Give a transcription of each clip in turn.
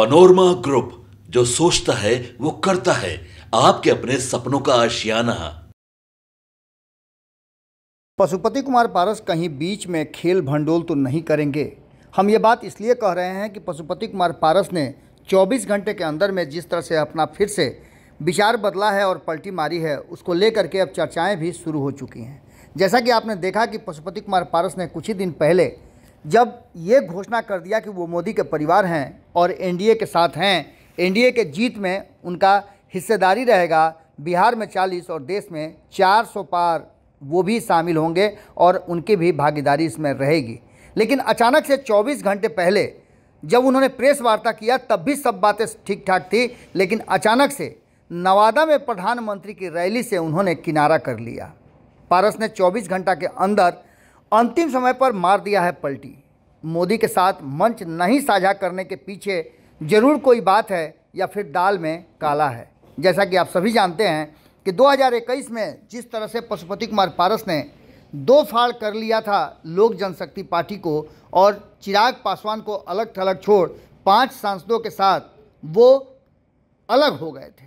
panorama group जो सोचता है वो करता है आपके अपने सपनों का आशियाना पशुपति कुमार पारस कहीं बीच में खेल भंडोल तो नहीं करेंगे हम ये बात इसलिए कह रहे हैं कि पशुपति कुमार पारस ने 24 घंटे के अंदर में जिस तरह से अपना फिर से विचार बदला है और पलटी मारी है उसको लेकर के अब चर्चाएं भी शुरू हो चुकी हैं जैसा कि आपने देखा कि पशुपति कुमार पारस ने कुछ ही दिन पहले जब ये घोषणा कर दिया कि वो मोदी के परिवार हैं और एनडीए के साथ हैं एनडीए के जीत में उनका हिस्सेदारी रहेगा बिहार में 40 और देश में 400 पार वो भी शामिल होंगे और उनकी भी भागीदारी इसमें रहेगी लेकिन अचानक से 24 घंटे पहले जब उन्होंने प्रेस वार्ता किया तब भी सब बातें ठीक ठाक थी लेकिन अचानक से नवादा में प्रधानमंत्री की रैली से उन्होंने किनारा कर लिया पारस ने 24 घंटा के अंदर अंतिम समय पर मार दिया है पलटी मोदी के साथ मंच नहीं साझा करने के पीछे जरूर कोई बात है या फिर दाल में काला है जैसा कि आप सभी जानते हैं कि 2021 में जिस तरह से पशुपति कुमार पारस ने दो फाड़ कर लिया था लोक जनशक्ति पार्टी को और चिराग पासवान को अलग थलग छोड़ पांच सांसदों के साथ वो अलग हो गए थे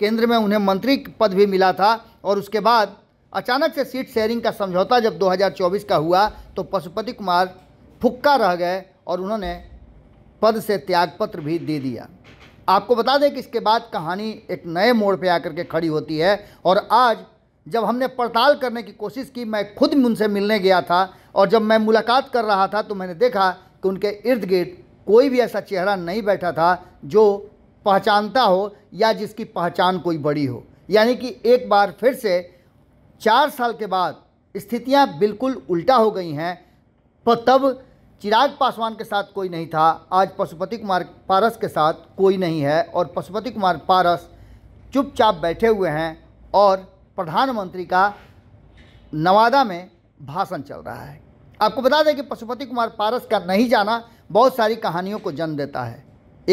केंद्र में उन्हें मंत्री पद भी मिला था और उसके बाद अचानक से सीट शेयरिंग का समझौता जब 2024 का हुआ तो पशुपति कुमार फुक्का रह गए और उन्होंने पद से त्यागपत्र भी दे दिया आपको बता दें कि इसके बाद कहानी एक नए मोड़ पे आकर के खड़ी होती है और आज जब हमने पड़ताल करने की कोशिश की मैं खुद उनसे मिलने गया था और जब मैं मुलाकात कर रहा था तो मैंने देखा कि उनके इर्द गिर्द कोई भी ऐसा चेहरा नहीं बैठा था जो पहचानता हो या जिसकी पहचान कोई बड़ी हो यानी कि एक बार फिर से चार साल के बाद स्थितियां बिल्कुल उल्टा हो गई हैं पर तो तब चिराग पासवान के साथ कोई नहीं था आज पशुपति कुमार पारस के साथ कोई नहीं है और पशुपति कुमार पारस चुपचाप बैठे हुए हैं और प्रधानमंत्री का नवादा में भाषण चल रहा है आपको बता दें कि पशुपति कुमार पारस का नहीं जाना बहुत सारी कहानियों को जन्म देता है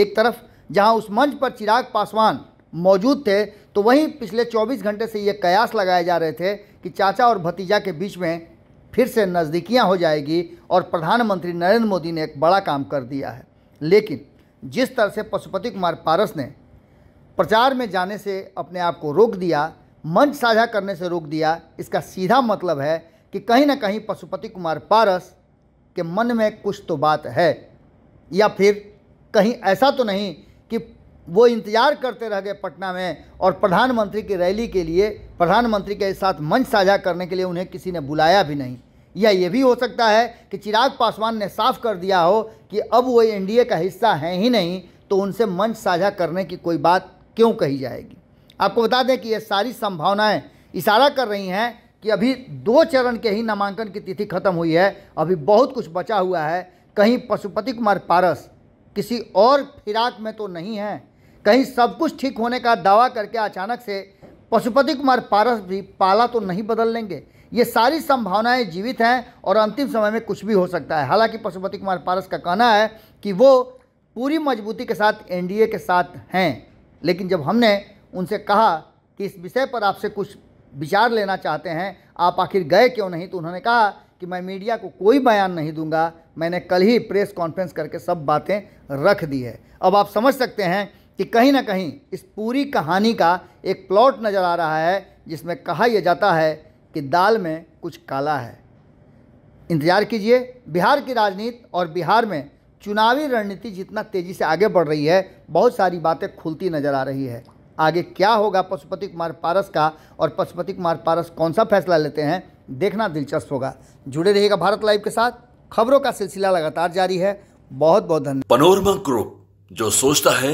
एक तरफ जहां उस मंच पर चिराग पासवान मौजूद थे तो वहीं पिछले 24 घंटे से ये कयास लगाए जा रहे थे कि चाचा और भतीजा के बीच में फिर से नज़दीकियां हो जाएगी और प्रधानमंत्री नरेंद्र मोदी ने एक बड़ा काम कर दिया है लेकिन जिस तरह से पशुपति कुमार पारस ने प्रचार में जाने से अपने आप को रोक दिया मंच साझा करने से रोक दिया इसका सीधा मतलब है कि कहीं ना कहीं पशुपति कुमार पारस के मन में कुछ तो बात है या फिर कहीं ऐसा तो नहीं कि वो इंतज़ार करते रह गए पटना में और प्रधानमंत्री की रैली के लिए प्रधानमंत्री के साथ मंच साझा करने के लिए उन्हें किसी ने बुलाया भी नहीं या ये भी हो सकता है कि चिराग पासवान ने साफ कर दिया हो कि अब वो एनडीए का हिस्सा हैं ही नहीं तो उनसे मंच साझा करने की कोई बात क्यों कही जाएगी आपको बता दें कि ये सारी संभावनाएं इशारा कर रही हैं कि अभी दो चरण के ही नामांकन की तिथि खत्म हुई है अभी बहुत कुछ बचा हुआ है कहीं पशुपति कुमार पारस किसी और फिराक में तो नहीं है कहीं सब कुछ ठीक होने का दावा करके अचानक से पशुपति कुमार पारस भी पाला तो नहीं बदल लेंगे ये सारी संभावनाएं जीवित हैं और अंतिम समय में कुछ भी हो सकता है हालांकि पशुपति कुमार पारस का कहना है कि वो पूरी मजबूती के साथ एनडीए के साथ हैं लेकिन जब हमने उनसे कहा कि इस विषय पर आपसे कुछ विचार लेना चाहते हैं आप आखिर गए क्यों नहीं तो उन्होंने कहा कि मैं मीडिया को कोई बयान नहीं दूंगा मैंने कल ही प्रेस कॉन्फ्रेंस करके सब बातें रख दी है अब आप समझ सकते हैं कि कहीं ना कहीं इस पूरी कहानी का एक प्लॉट नज़र आ रहा है जिसमें कहा यह जाता है कि दाल में कुछ काला है इंतज़ार कीजिए बिहार की राजनीति और बिहार में चुनावी रणनीति जितना तेज़ी से आगे बढ़ रही है बहुत सारी बातें खुलती नज़र आ रही है आगे क्या होगा पशुपति कुमार पारस का और पशुपति कुमार पारस कौन सा फैसला लेते हैं देखना दिलचस्प होगा जुड़े रहिएगा भारत लाइव के साथ खबरों का सिलसिला लगातार जारी है बहुत बहुत धन्यवाद पनोरमा ग्रुप जो सोचता है